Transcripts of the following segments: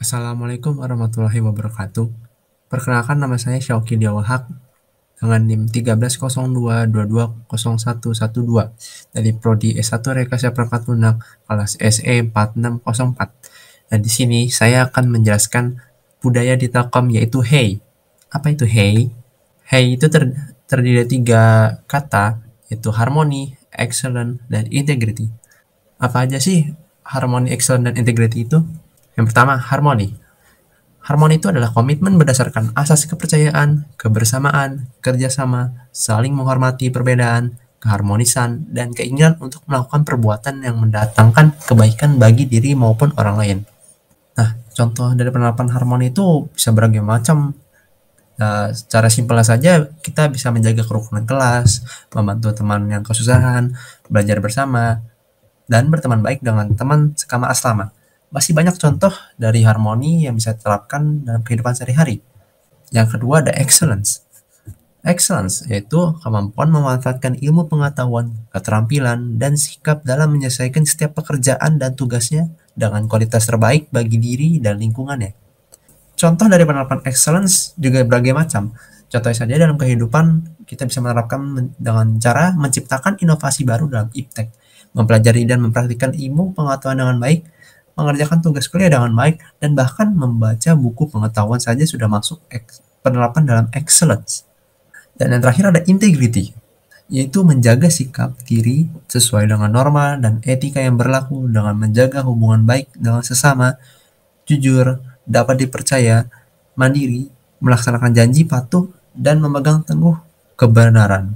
Assalamualaikum warahmatullahi wabarakatuh. Perkenalkan nama saya Syauki Diawahak dengan NIM 1302220112 dari Prodi S1 Rekayasa Perangkat Lunak kelas SE 4604. Dan di sini saya akan menjelaskan budaya di Telkom yaitu hey. Apa itu hey? Hey itu ter terdiri dari tiga kata yaitu harmoni, excellent, dan integrity. Apa aja sih harmoni, excellent, dan integrity itu? Yang pertama, harmoni. Harmoni itu adalah komitmen berdasarkan asas kepercayaan, kebersamaan, kerjasama, saling menghormati perbedaan, keharmonisan, dan keinginan untuk melakukan perbuatan yang mendatangkan kebaikan bagi diri maupun orang lain. Nah, contoh dari penerapan harmoni itu bisa beragam macam. Nah, secara simpel saja kita bisa menjaga kerukunan kelas, membantu teman yang kesusahan, belajar bersama, dan berteman baik dengan teman sekama asrama. Masih banyak contoh dari harmoni yang bisa diterapkan dalam kehidupan sehari-hari. Yang kedua ada excellence. Excellence yaitu kemampuan memanfaatkan ilmu pengetahuan, keterampilan, dan sikap dalam menyelesaikan setiap pekerjaan dan tugasnya dengan kualitas terbaik bagi diri dan lingkungannya. Contoh dari penerapan excellence juga berbagai macam. Contohnya saja dalam kehidupan kita bisa menerapkan dengan cara menciptakan inovasi baru dalam iptek, mempelajari dan mempraktikkan ilmu pengetahuan dengan baik, mengerjakan tugas kuliah dengan baik, dan bahkan membaca buku pengetahuan saja sudah masuk penerapan dalam excellence. Dan yang terakhir ada integrity, yaitu menjaga sikap kiri sesuai dengan norma dan etika yang berlaku dengan menjaga hubungan baik dengan sesama, jujur, dapat dipercaya, mandiri, melaksanakan janji patuh, dan memegang teguh kebenaran.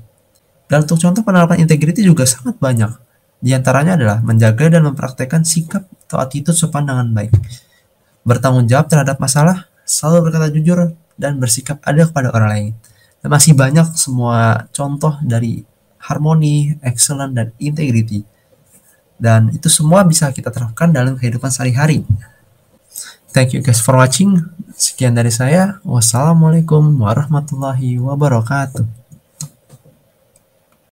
Dan untuk contoh penerapan integriti juga sangat banyak. Di antaranya adalah menjaga dan mempraktekkan sikap atau attitude sopan dengan baik. Bertanggung jawab terhadap masalah, selalu berkata jujur, dan bersikap adil kepada orang lain. Dan masih banyak semua contoh dari harmoni, excellence dan integrity. Dan itu semua bisa kita terapkan dalam kehidupan sehari-hari. Thank you guys for watching. Sekian dari saya. Wassalamualaikum warahmatullahi wabarakatuh.